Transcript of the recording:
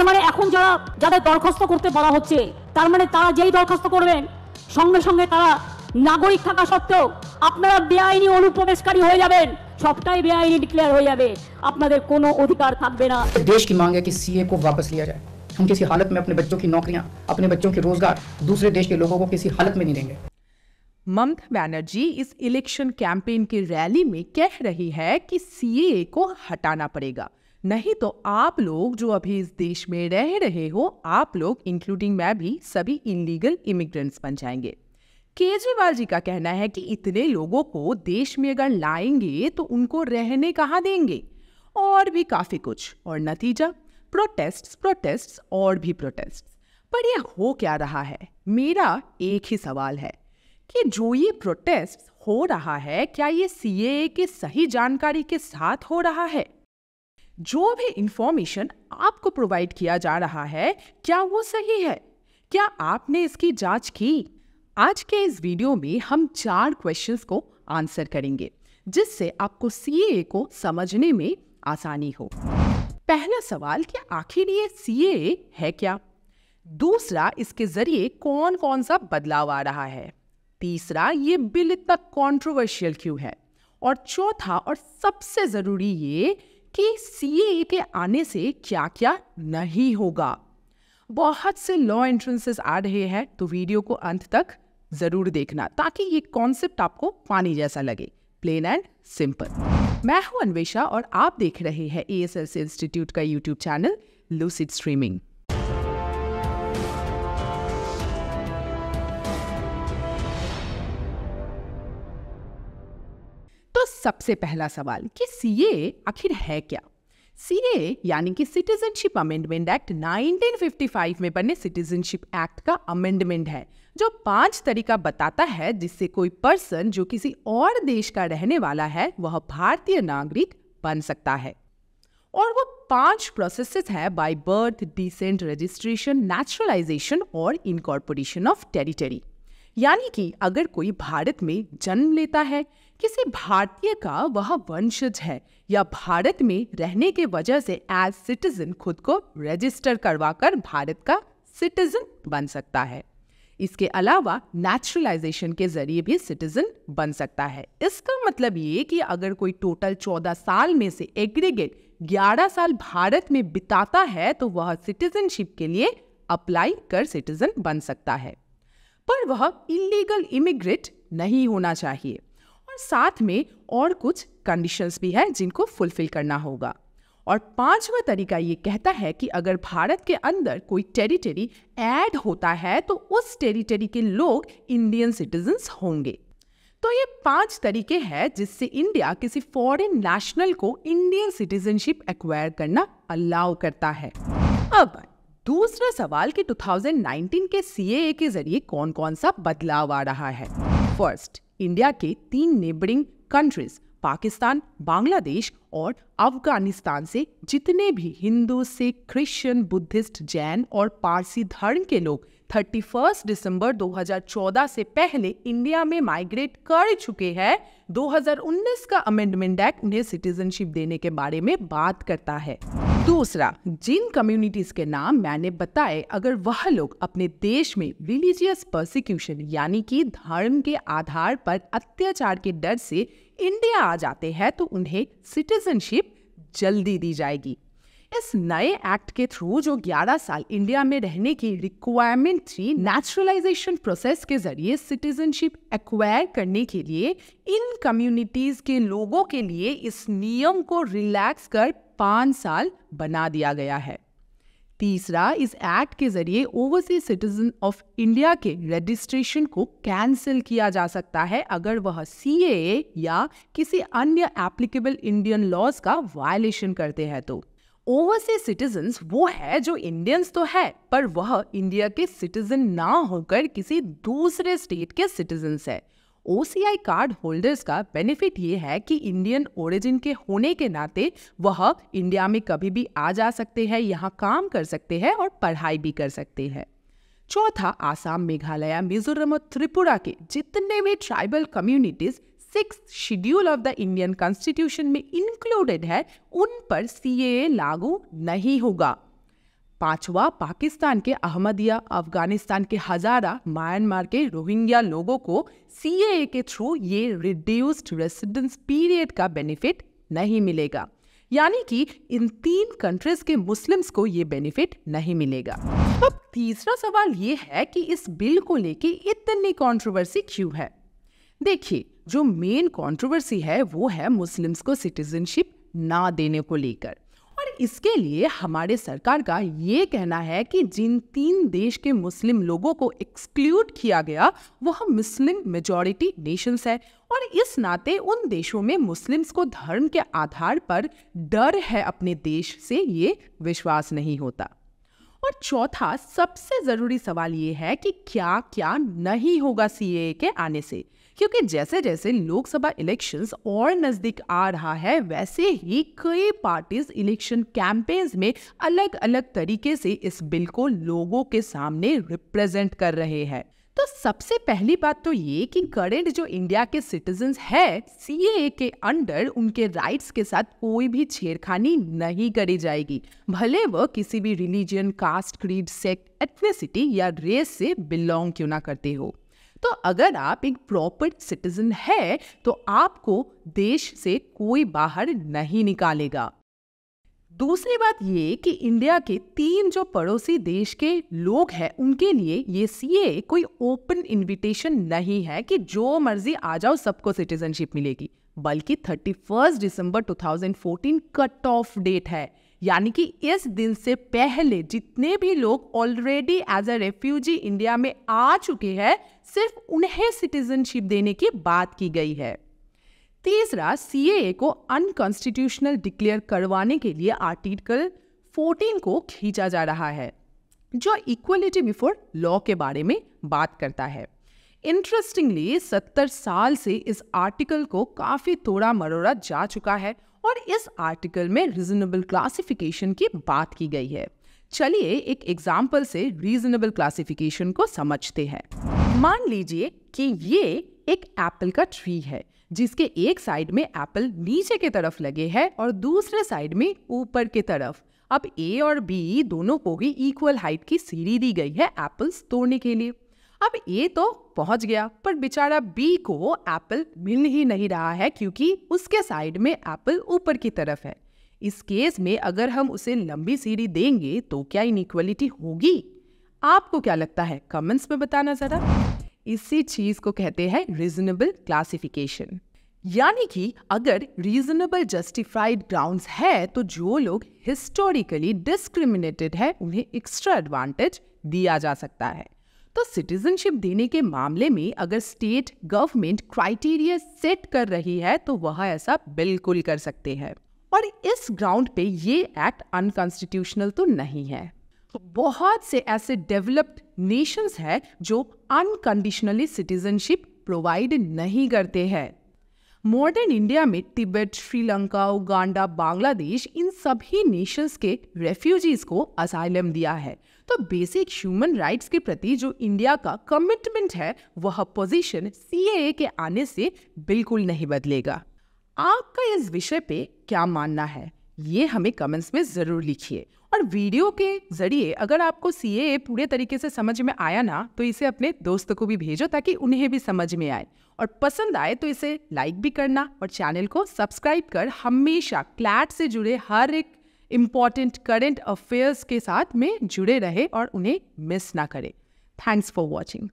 তার মানে এখন যারা যাদের দরখাস্ত করতে বড় হচ্ছে তার মানে তারা যেই দরখাস্ত করবে সঙ্গে সঙ্গে তারা নাগরিক থাকা সত্ত্বেও আপনারা বিআইএনইউ অনুপ্রবেশকারী হয়ে যাবেন সবটাই বিআইএনইউ ডিক্লেয়ার হয়ে যাবে আপনাদের কোনো অধিকার থাকবে না দেশ কি মাঙ্গা কে সিএ को वापस लिया जाए हम किसी हालत में अपने बच्चों की नौकरियां अपने बच्चों के रोजगार दूसरे देश के लोगों को किसी हालत में नहीं देंगे ममता बनर्जी इस इलेक्शन कैंपेन की रैली में कह रही है कि सीए को हटाना पड़ेगा नहीं तो आप लोग जो अभी इस देश में रह रहे हो आप लोग इंक्लूडिंग मैं भी सभी इनलीगल इमिग्रेंट्स बन जाएंगे केजरीवाल जी का कहना है कि इतने लोगों को देश में अगर लाएंगे तो उनको रहने कहाँ देंगे और भी काफ़ी कुछ और नतीजा प्रोटेस्ट्स प्रोटेस्ट्स और भी प्रोटेस्ट्स पर यह हो क्या रहा है मेरा एक ही सवाल है कि जो ये प्रोटेस्ट हो रहा है क्या ये सीए के सही जानकारी के साथ हो रहा है जो भी इंफॉर्मेशन आपको प्रोवाइड किया जा रहा है क्या वो सही है क्या आपने इसकी जांच की आज के इस वीडियो में हम चार क्वेश्चंस को आंसर करेंगे जिससे आपको सीए को समझने में आसानी हो पहला सवाल कि आखिर ये सीए है क्या दूसरा इसके जरिए कौन कौन सा बदलाव आ रहा है तीसरा ये बिल इतना कॉन्ट्रोवर्शियल क्यों है और चौथा और सबसे ज़रूरी ये कि सी के आने से क्या क्या नहीं होगा बहुत से लॉ एंट्रेंसेस आ रहे हैं तो वीडियो को अंत तक ज़रूर देखना ताकि ये कॉन्सेप्ट आपको पानी जैसा लगे प्लेन एंड सिंपल मैं हूं अन्वेशा और आप देख रहे हैं ए एस इंस्टीट्यूट का यूट्यूब चैनल लूसिड स्ट्रीमिंग सबसे पहला सवाल कि सी आखिर है क्या सीए यानी कि सिटीजनशिप अमेंडमेंट एक्ट 1955 में बने सिटीजनशिप एक्ट का अमेंडमेंट है जो पांच तरीका बताता है जिससे कोई पर्सन जो किसी और देश का रहने वाला है वह भारतीय नागरिक बन सकता है और वो पांच प्रोसेसेस है by birth descent registration naturalisation और इनकॉर्पोरेशन ऑफ टेरिटरी यानी कि अगर कोई भारत में जन्म लेता है किसी भारतीय का वह वंशज है या भारत में रहने के वजह से एज सिटीजन खुद को रजिस्टर करवाकर भारत का सिटीजन बन सकता है इसके अलावा नेचुरलाइजेशन के जरिए भी सिटीजन बन सकता है इसका मतलब ये कि अगर कोई टोटल 14 साल में से एग्रीगेट 11 साल भारत में बिताता है तो वह सिटीजनशिप के लिए अप्लाई कर सिटीजन बन सकता है पर वह इलीगल इमिग्रेट नहीं होना चाहिए और साथ में और कुछ कंडीशंस भी हैं जिनको फुलफिल करना होगा और पांचवा तरीका ये कहता है कि अगर भारत के अंदर कोई टेरिटरी ऐड होता है तो उस टेरिटरी के लोग इंडियन सिटीजन्स होंगे तो ये पांच तरीके हैं जिससे इंडिया किसी फॉरेन नेशनल को इंडियन सिटीजनशिप एक्वायर करना अलाउ करता है अब दूसरा सवाल कि 2019 के सीएए के जरिए कौन कौन सा बदलाव आ रहा है फर्स्ट इंडिया के तीन नेबरिंग कंट्रीज पाकिस्तान बांग्लादेश और अफगानिस्तान से जितने भी हिंदू सिख क्रिश्चियन बुद्धिस्ट जैन और पारसी धर्म के लोग 31 दिसंबर 2014 से पहले इंडिया में माइग्रेट कर चुके हैं 2019 का अमेंडमेंट एक्ट उन्हें सिटीजनशिप देने के बारे में बात करता है दूसरा जिन कम्युनिटीज के नाम मैंने बताए अगर वह लोग अपने देश में रिलीजियस परसिक्यूशन यानी कि धर्म के आधार पर अत्याचार के डर से इंडिया आ जाते हैं तो उन्हें सिटीजनशिप जल्दी दी जाएगी इस नए एक्ट के थ्रू जो 11 साल इंडिया में रहने की रिक्वायरमेंट थी नेचुरलाइजेशन प्रोसेस के जरिए सिटीजनशिप एक्वायर करने के लिए इन कम्युनिटीज के लोगों के लिए इस नियम को रिलैक्स कर पांच साल बना दिया गया है तीसरा इस एक्ट के जरिए ओवरसीज सिटीजन ऑफ इंडिया के रजिस्ट्रेशन को कैंसिल किया जा सकता है अगर वह सी या किसी अन्य एप्लीकेबल इंडियन लॉज का वायलेशन करते हैं तो ओवरसीज सिटीजन वो है जो इंडियंस तो है पर वह इंडिया के सिटीजन ना होकर किसी दूसरे स्टेट के सिटीजन है ओ कार्ड होल्डर्स का बेनिफिट ये है कि इंडियन ओरिजिन के होने के नाते वह इंडिया में कभी भी आ जा सकते हैं यहाँ काम कर सकते हैं और पढ़ाई भी कर सकते हैं चौथा आसाम मेघालय मिजोरम और त्रिपुरा के जितने भी tribal communities six schedule of the Indian constitution में इंक्लूडेड है उन पर सी लागू नहीं होगा पांचवा पाकिस्तान के अहमदिया अफगानिस्तान के हजारा म्यांमार के रोहिंग्या लोगों को सीएए के थ्रू ये रिड्यूस्ड रेसिडेंस पीरियड का बेनिफिट नहीं मिलेगा यानी कि इन तीन कंट्रीज के मुस्लिम्स को ये बेनिफिट नहीं मिलेगा अब तीसरा सवाल ये है कि इस बिल को लेके इतनी कंट्रोवर्सी क्यों है देखिए जो मेन कंट्रोवर्सी है वो है मुस्लिम्स को सिटीजनशिप ना देने को लेकर और इसके लिए हमारे सरकार का ये कहना है कि जिन तीन देश के मुस्लिम लोगों को एक्सक्लूड किया गया वह मुस्लिम मेजॉरिटी नेशंस है और इस नाते उन देशों में मुस्लिम्स को धर्म के आधार पर डर है अपने देश से ये विश्वास नहीं होता और चौथा सबसे ज़रूरी सवाल ये है कि क्या क्या नहीं होगा सीए के आने से क्योंकि जैसे जैसे लोकसभा इलेक्शंस और नजदीक आ रहा है वैसे ही कई पार्टीज इलेक्शन कैंपेन्स में अलग अलग तरीके से इस बिल को लोगों के सामने रिप्रेजेंट कर रहे हैं तो सबसे पहली बात तो ये कि करंट जो इंडिया के सिटीजन है सीएए के अंडर उनके राइट्स के साथ कोई भी छेड़खानी नहीं करी जाएगी भले वह किसी भी religion caste creed sect ethnicity या रेस से बिलोंग क्यों ना करते हो तो अगर आप एक प्रॉपर सिटीजन है तो आपको देश से कोई बाहर नहीं निकालेगा दूसरी बात ये कि इंडिया के तीन जो पड़ोसी देश के लोग हैं उनके लिए ये सीए कोई ओपन इनविटेशन नहीं है कि जो मर्जी आ जाओ सबको सिटीजनशिप मिलेगी बल्कि 31 दिसंबर 2014 कट ऑफ डेट है यानी कि इस दिन से पहले जितने भी लोग already as a refugee India में आ चुके हैं सिर्फ उन्हें सिटीजनशिप देने की बात की गई है तीसरा सी को अनकॉन्स्टिट्यूशनल डिक्लेयर करवाने के लिए आर्टिकल 14 को खींचा जा रहा है जो इक्वलिटी बिफोर लॉ के बारे में बात करता है इंटरेस्टिंगली 70 साल से इस आर्टिकल को काफ़ी थोड़ा मरोड़ा जा चुका है और इस आर्टिकल में रीजनेबल क्लासिफिकेशन की बात की गई है चलिए एक एग्जाम्पल से रीजनेबल क्लासिफिकेशन को समझते हैं मान लीजिए कि ये एक एप्पल का ट्री है जिसके एक साइड में एप्पल नीचे के तरफ लगे हैं और दूसरे साइड में ऊपर के तरफ अब ए और बी दोनों को ही इक्वल हाइट की सीढ़ी दी गई है एप्पल्स तोड़ने के लिए अब ए तो पहुंच गया पर बेचारा बी को एप्पल मिल ही नहीं रहा है क्योंकि उसके साइड में एप्पल ऊपर की तरफ है इस केस में अगर हम उसे लंबी सीढ़ी देंगे तो क्या इनइक्वलिटी होगी आपको क्या लगता है कमेंट्स में बताना ज़रा इसी चीज़ को कहते हैं रीजनेबल क्लासिफिकेशन यानी कि अगर रीजनेबल जस्टिफाइड ग्राउंड्स है तो जो लोग हिस्टोरिकली डिस्क्रिमिनेटेड है उन्हें एक्स्ट्रा एडवांटेज दिया जा सकता है तो सिटीजनशिप देने के मामले में अगर स्टेट गवर्नमेंट क्राइटेरिया सेट कर रही है तो वह ऐसा बिल्कुल कर सकते हैं और इस ग्राउंड पे ये एक्ट अनकॉन्स्टिट्यूशनल तो नहीं है बहुत से ऐसे डेवलप्ड नेशंस हैं जो अनकंडीशनली सिटीजनशिप प्रोवाइड नहीं करते हैं मॉडर्न इंडिया में तिब्बत श्रीलंका उगांडा बांग्लादेश इन सभी नेशंस के रेफ्यूजीज को असाइलम दिया है तो बेसिक ह्यूमन राइट्स के प्रति जो इंडिया का कमिटमेंट है वह पोजीशन सीएए के आने से बिल्कुल नहीं बदलेगा आपका इस विषय पे क्या मानना है ये हमें कमेंट्स में ज़रूर लिखिए और वीडियो के ज़रिए अगर आपको सी पूरे तरीके से समझ में आया ना तो इसे अपने दोस्तों को भी भेजो ताकि उन्हें भी समझ में आए और पसंद आए तो इसे लाइक भी करना और चैनल को सब्सक्राइब कर हमेशा क्लैट से जुड़े हर एक इम्पॉर्टेंट करेंट अफेयर्स के साथ में जुड़े रहे और उन्हें मिस ना करें थैंक्स फॉर वॉचिंग